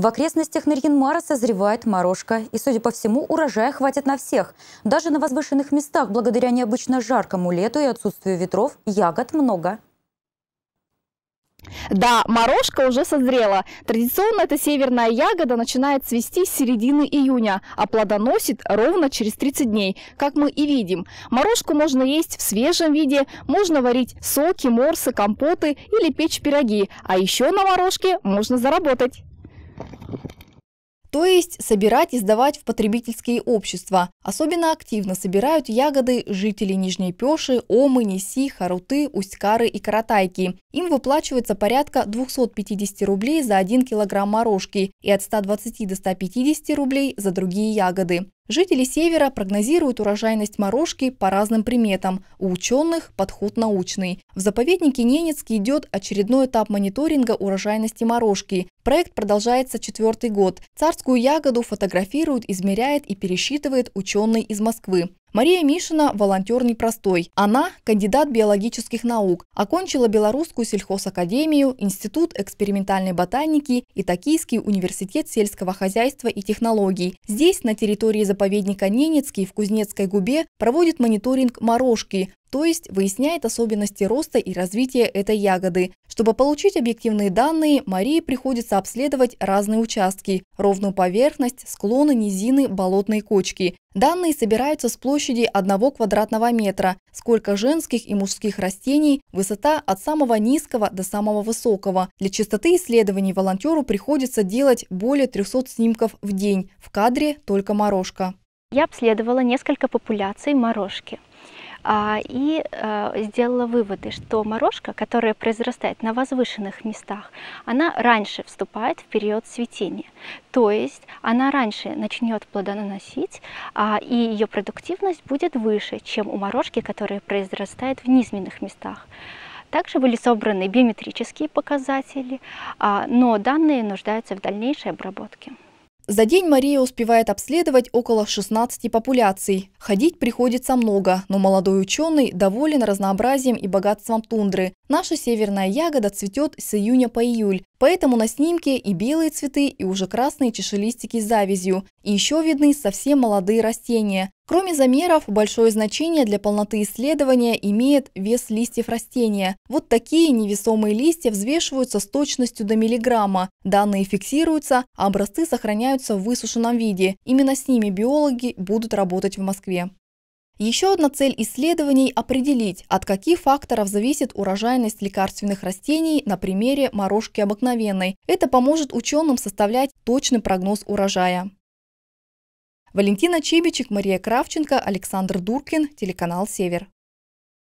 В окрестностях Нарьинмара созревает морожка, и, судя по всему, урожая хватит на всех. Даже на возвышенных местах, благодаря необычно жаркому лету и отсутствию ветров, ягод много. Да, морожка уже созрела. Традиционно эта северная ягода начинает цвести с середины июня, а плодоносит ровно через 30 дней, как мы и видим. Морожку можно есть в свежем виде, можно варить соки, морсы, компоты или печь пироги. А еще на морожке можно заработать. То есть собирать и сдавать в потребительские общества. Особенно активно собирают ягоды жители Нижней Пеши, Омы, Неси, Харуты, Усть-Кары и Каратайки. Им выплачивается порядка 250 рублей за 1 килограмм морожки и от 120 до 150 рублей за другие ягоды. Жители Севера прогнозируют урожайность морожки по разным приметам. У ученых подход научный. В заповеднике Ненецкий идет очередной этап мониторинга урожайности морожки. Проект продолжается четвертый год. Царскую ягоду фотографируют, измеряет и пересчитывает ученый из Москвы. Мария Мишина – волонтер непростой. Она – кандидат биологических наук, окончила Белорусскую сельхозакадемию, Институт экспериментальной ботаники и Токийский университет сельского хозяйства и технологий. Здесь, на территории заповедника Ненецкий в Кузнецкой губе, проводит мониторинг морожки, то есть выясняет особенности роста и развития этой ягоды. Чтобы получить объективные данные, Марии приходится обследовать разные участки – ровную поверхность, склоны, низины, болотные кочки. Данные собираются с площади 1 квадратного метра, сколько женских и мужских растений, высота от самого низкого до самого высокого. Для частоты исследований волонтеру приходится делать более 300 снимков в день, в кадре только морожка. Я обследовала несколько популяций морожки – а, и э, сделала выводы, что морожка, которая произрастает на возвышенных местах, она раньше вступает в период цветения. То есть она раньше начнет плодоносить, а, и ее продуктивность будет выше, чем у морожки, которая произрастает в низменных местах. Также были собраны биометрические показатели, а, но данные нуждаются в дальнейшей обработке. За день Мария успевает обследовать около 16 популяций. Ходить приходится много, но молодой ученый доволен разнообразием и богатством тундры. Наша северная ягода цветет с июня по июль, поэтому на снимке и белые цветы, и уже красные чешелистики с завязью. И еще видны совсем молодые растения. Кроме замеров, большое значение для полноты исследования имеет вес листьев растения. Вот такие невесомые листья взвешиваются с точностью до миллиграмма. Данные фиксируются, а образцы сохраняются в высушенном виде. Именно с ними биологи будут работать в Москве. Еще одна цель исследований – определить, от каких факторов зависит урожайность лекарственных растений на примере морожки обыкновенной. Это поможет ученым составлять точный прогноз урожая. Валентина Чебичек, Мария Кравченко, Александр Дуркин, телеканал «Север».